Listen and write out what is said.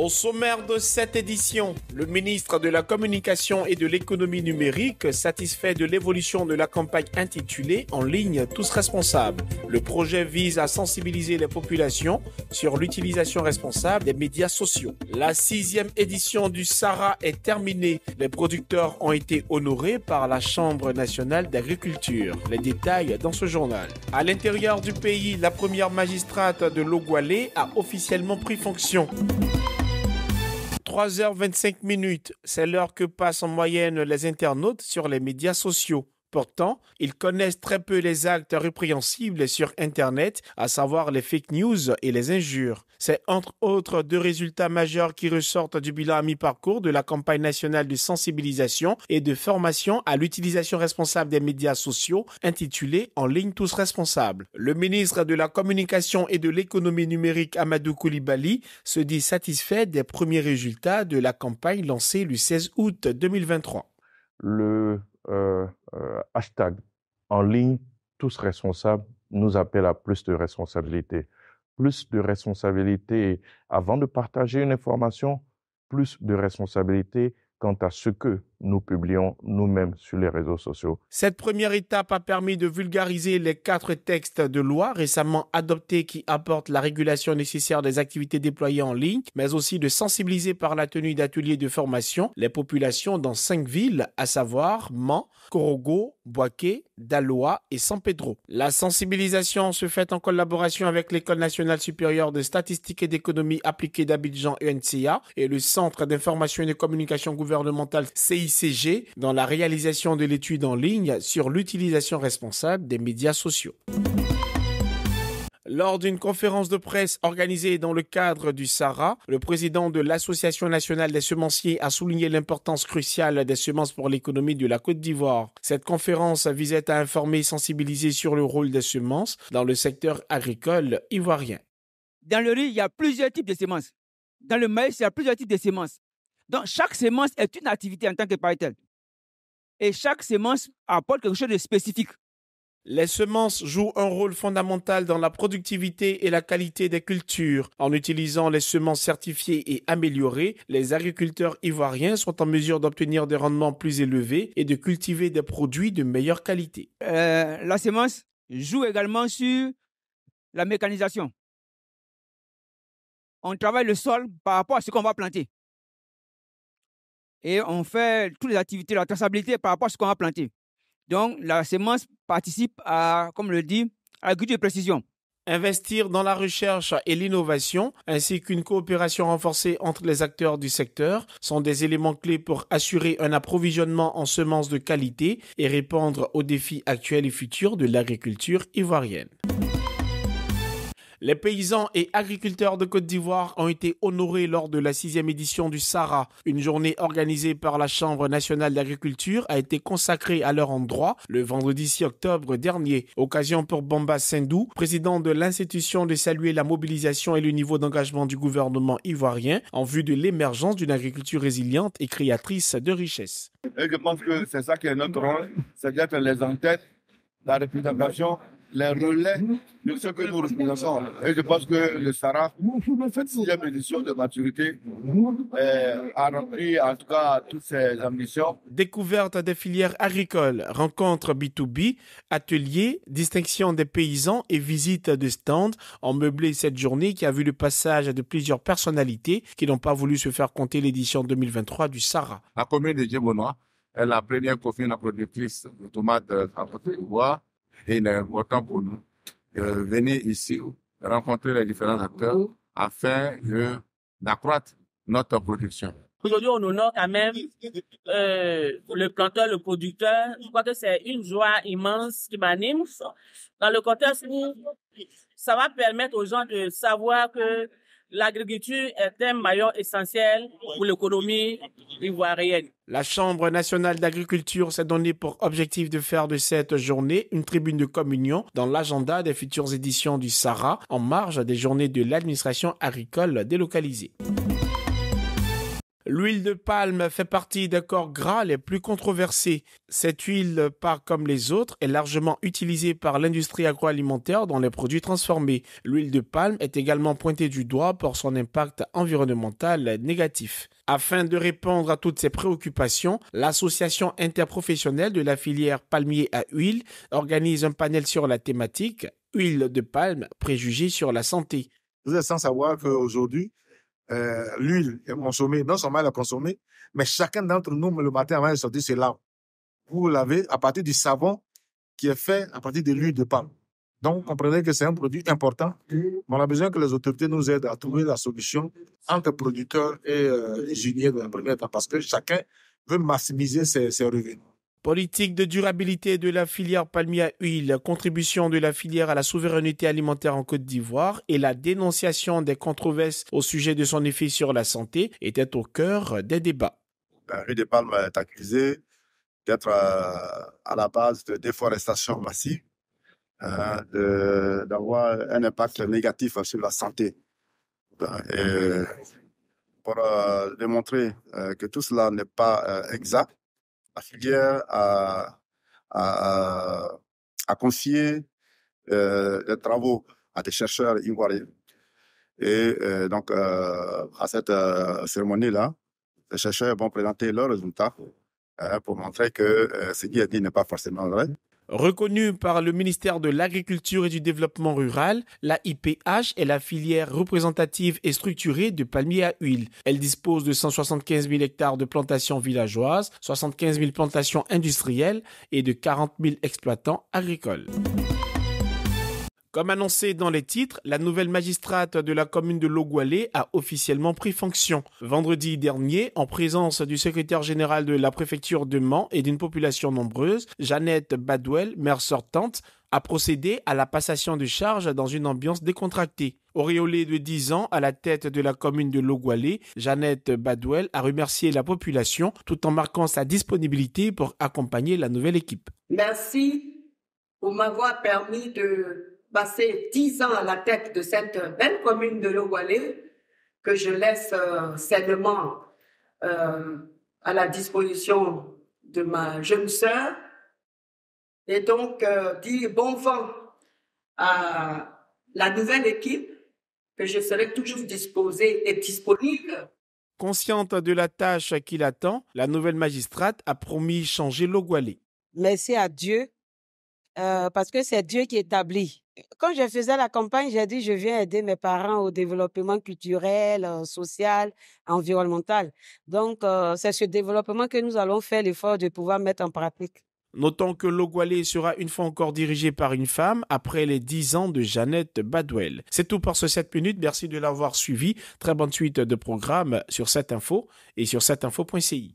Au sommaire de cette édition, le ministre de la Communication et de l'économie numérique, satisfait de l'évolution de la campagne intitulée En ligne, tous responsables. Le projet vise à sensibiliser les populations sur l'utilisation responsable des médias sociaux. La sixième édition du SARA est terminée. Les producteurs ont été honorés par la Chambre nationale d'agriculture. Les détails dans ce journal. À l'intérieur du pays, la première magistrate de Logualé a officiellement pris fonction. 3 h 25 minutes, c'est l'heure que passent en moyenne les internautes sur les médias sociaux. Pourtant, ils connaissent très peu les actes répréhensibles sur Internet, à savoir les fake news et les injures. C'est entre autres deux résultats majeurs qui ressortent du bilan à mi-parcours de la campagne nationale de sensibilisation et de formation à l'utilisation responsable des médias sociaux intitulée En ligne tous responsables. Le ministre de la Communication et de l'économie numérique Amadou Koulibaly se dit satisfait des premiers résultats de la campagne lancée le 16 août 2023. Le euh, euh, hashtag en ligne, tous responsables nous appelle à plus de responsabilité. Plus de responsabilité avant de partager une information, plus de responsabilité quant à ce que nous publions nous-mêmes sur les réseaux sociaux. Cette première étape a permis de vulgariser les quatre textes de loi récemment adoptés qui apportent la régulation nécessaire des activités déployées en ligne, mais aussi de sensibiliser par la tenue d'ateliers de formation les populations dans cinq villes, à savoir Mans, Corogo, Boaké, Daloa et San Pedro. La sensibilisation se fait en collaboration avec l'École nationale supérieure de statistiques et d'économie appliquée d'Abidjan UNCA e et le Centre d'information et de communication gouvernementale CIC CG dans la réalisation de l'étude en ligne sur l'utilisation responsable des médias sociaux. Lors d'une conférence de presse organisée dans le cadre du SARA, le président de l'Association nationale des semenciers a souligné l'importance cruciale des semences pour l'économie de la Côte d'Ivoire. Cette conférence visait à informer et sensibiliser sur le rôle des semences dans le secteur agricole ivoirien. Dans le riz, il y a plusieurs types de semences. Dans le maïs, il y a plusieurs types de semences. Donc, chaque semence est une activité en tant que parentelle. Et chaque semence apporte quelque chose de spécifique. Les semences jouent un rôle fondamental dans la productivité et la qualité des cultures. En utilisant les semences certifiées et améliorées, les agriculteurs ivoiriens sont en mesure d'obtenir des rendements plus élevés et de cultiver des produits de meilleure qualité. Euh, la semence joue également sur la mécanisation. On travaille le sol par rapport à ce qu'on va planter et on fait toutes les activités, la traçabilité par rapport à ce qu'on a planté. Donc, la semence participe à, comme le dit, à l'agriculture de précision. Investir dans la recherche et l'innovation, ainsi qu'une coopération renforcée entre les acteurs du secteur, sont des éléments clés pour assurer un approvisionnement en semences de qualité et répondre aux défis actuels et futurs de l'agriculture ivoirienne. Les paysans et agriculteurs de Côte d'Ivoire ont été honorés lors de la sixième édition du SARA. Une journée organisée par la Chambre nationale d'agriculture a été consacrée à leur endroit le vendredi 6 octobre dernier. Occasion pour Bamba Sindou, président de l'institution, de saluer la mobilisation et le niveau d'engagement du gouvernement ivoirien en vue de l'émergence d'une agriculture résiliente et créatrice de richesses. je pense que c'est ça qui est notre rôle, c'est d'être les entêtes, la réputation, les relais de ce que nous reconnaissons. Et je pense que le Saraf, cette sixième édition de maturité, euh, a rempli en tout cas toutes ses ambitions. Découverte des filières agricoles, rencontres B2B, ateliers, distinction des paysans et visite de stands ont meublé cette journée qui a vu le passage de plusieurs personnalités qui n'ont pas voulu se faire compter l'édition 2023 du Sarah. La commune de a est la première commune productrice de tomates à du bois. Et il est important pour nous de venir ici, rencontrer les différents acteurs afin d'accroître notre production. Aujourd'hui, on honore quand même euh, le planteur, le producteur. Je crois que c'est une joie immense qui m'anime dans le contexte où ça va permettre aux gens de savoir que l'agriculture est un maillon essentiel pour l'économie la Chambre nationale d'agriculture s'est donnée pour objectif de faire de cette journée une tribune de communion dans l'agenda des futures éditions du SARA en marge des journées de l'administration agricole délocalisée. L'huile de palme fait partie des corps gras les plus controversés. Cette huile, par comme les autres, est largement utilisée par l'industrie agroalimentaire dans les produits transformés. L'huile de palme est également pointée du doigt pour son impact environnemental négatif. Afin de répondre à toutes ces préoccupations, l'association interprofessionnelle de la filière palmier à huile organise un panel sur la thématique huile de palme, préjugés sur la santé. Vous êtes sans savoir qu'aujourd'hui, euh, l'huile est consommée, non seulement elle consommer consommée, mais chacun d'entre nous, le matin avant de sortir, c'est là, Vous lavez à partir du savon qui est fait à partir de l'huile de palme. Donc, comprenez que c'est un produit important. On a besoin que les autorités nous aident à trouver la solution entre producteurs et euh, de la première parce que chacun veut maximiser ses, revenus. Politique de durabilité de la filière palmier à huile, contribution de la filière à la souveraineté alimentaire en Côte d'Ivoire et la dénonciation des controverses au sujet de son effet sur la santé étaient au cœur des débats. La rue des Palmes est accusée d'être euh, à la base de déforestation massive euh, ah d'avoir un impact négatif sur la santé. Ben, pour euh, démontrer euh, que tout cela n'est pas exact, la filière a, confié des travaux à des chercheurs ivoiriens. Et donc, à cette cérémonie-là, les chercheurs vont présenter leurs résultats hein, pour montrer que ce qui est dit n'est pas forcément vrai. Reconnue par le ministère de l'Agriculture et du Développement Rural, la IPH est la filière représentative et structurée de palmiers à huile. Elle dispose de 175 000 hectares de plantations villageoises, 75 000 plantations industrielles et de 40 000 exploitants agricoles. Comme annoncé dans les titres, la nouvelle magistrate de la commune de Logualé a officiellement pris fonction. Vendredi dernier, en présence du secrétaire général de la préfecture de Mans et d'une population nombreuse, Jeannette Badouel, maire sortante, a procédé à la passation de charges dans une ambiance décontractée. Auréolée de 10 ans à la tête de la commune de Logualé, Jeannette Badouel a remercié la population tout en marquant sa disponibilité pour accompagner la nouvelle équipe. Merci pour m'avoir permis de passé dix ans à la tête de cette belle commune de Lowalé, que je laisse euh, sainement euh, à la disposition de ma jeune sœur. Et donc, euh, dire dit bon vent à la nouvelle équipe, que je serai toujours disposée et disponible. Consciente de la tâche qui l'attend, la nouvelle magistrate a promis changer Logwalé. Merci à Dieu euh, parce que c'est Dieu qui établit. Quand je faisais la campagne, j'ai dit, je viens aider mes parents au développement culturel, euh, social, environnemental. Donc, euh, c'est ce développement que nous allons faire l'effort de pouvoir mettre en pratique. Notons que Logwalé sera une fois encore dirigé par une femme après les 10 ans de Jeannette Badwell. C'est tout pour ce 7 minutes. Merci de l'avoir suivi. Très bonne suite de programme sur cette info et sur cette infoci